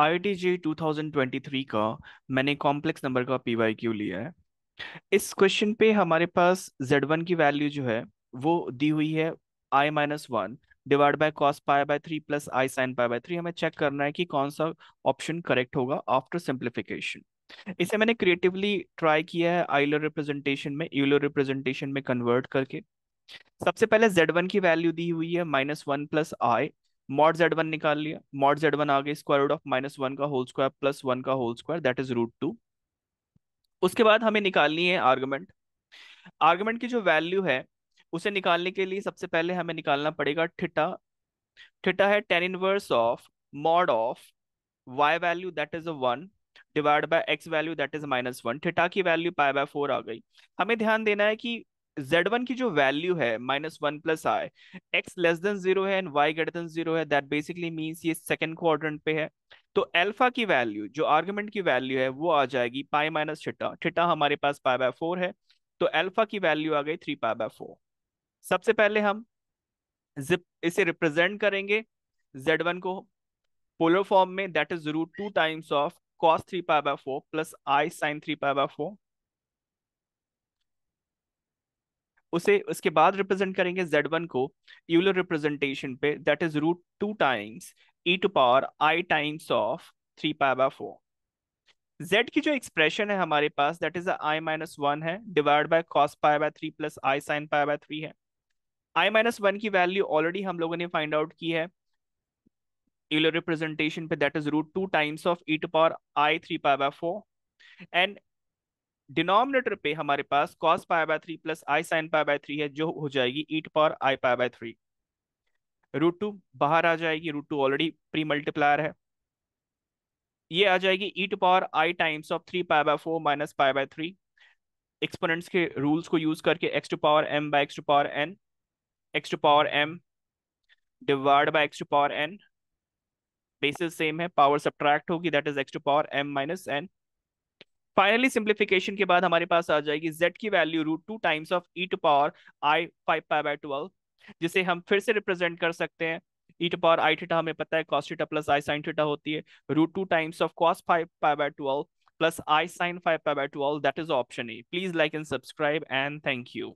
आई 2023 का मैंने complex number का पी वाई क्यू लिया है इस क्वेश्चन पे हमारे पास Z1 की वैल्यू जो है वो दी हुई है I minus one divide by cos pi by three plus i sine pi by three हमें चेक करना है कि कौन सा ऑप्शन करेक्ट होगा आफ्टर सिंप्लीफिकेशन इसे मैंने क्रिएटिवली ट्राई किया है आईलो रिप्रेजेंटेशन में यूलो रिप्रेजेंटेशन में कन्वर्ट करके सबसे पहले Z1 की वैल्यू दी हुई है minus one plus i mod z one निकाल लिया मॉड जेड वन आगे square root of minus one का होल स्क्वायर प्लस वन का whole square that is root two उसके बाद हमें निकालनी है आर्गुमेंट आर्गुमेंट की जो वैल्यू है उसे निकालने के लिए सबसे पहले हमें निकालना पड़ेगा ठिटा ठिटा है tan inverse of mod of y value that is a one divide by x value that is minus one theta की वैल्यू पाई बाय फोर आ गई हमें ध्यान देना है कि z1 की जो वैल्यू है minus one plus i x less than zero है and y greater than zero है दैट बेसिकली मीन्स ये सेकेंड क्वाड्रेंट पे है तो अल्फा की वैल्यू जो आर्गुमेंट की वैल्यू है वो आ जाएगी पाई माइनस छिटा छिटा हमारे पास पाई बाय फोर है तो अल्फा की वैल्यू आ गई थ्री पाई बाय फोर सबसे पहले हम जिप इसे रिप्रेजेंट करेंगे जेड वन को पोलर फॉर्म में that is root two times of cos three pi by four plus i sine three pi by four उसे उसके बाद रिप्रेजेंट करेंगे जेड वन को यूलर रिप्रेजेंटेशन पे that is root two times e to power i times of three pi by four z की जो expression है हमारे पास that is i minus one है divide by cos pi by three plus i sine pi by three है i minus one की value already हम लोगों ने फाइंड आउट की है यूलर रिप्रेजेंटेशन पे that is root two times of e to power i three pi by four and denominator पे हमारे पास cos pi by three plus i sine pi by three है जो हो जाएगी ईट पावर आई पाए बाय थ्री रूट टू बाहर आ जाएगी root two already pre multiplier है ये आ जाएगी e to power i times of three pi by four minus pi by three exponents के रूल्स को यूज करके x to power m by x to power n x to power m divide by x to power n basis same है power subtract होगी that is x to power m minus n finally simplification के बाद हमारे पास आ जाएगी z की value root two times of e to power i five pi by twelve जिसे हम फिर से रिप्रेजेंट कर सकते हैं e to power i theta हमें पता है cos theta plus i sine theta होती है root two times of cos five pi by twelve plus i sine five pi by twelve that is option A please like and subscribe and thank you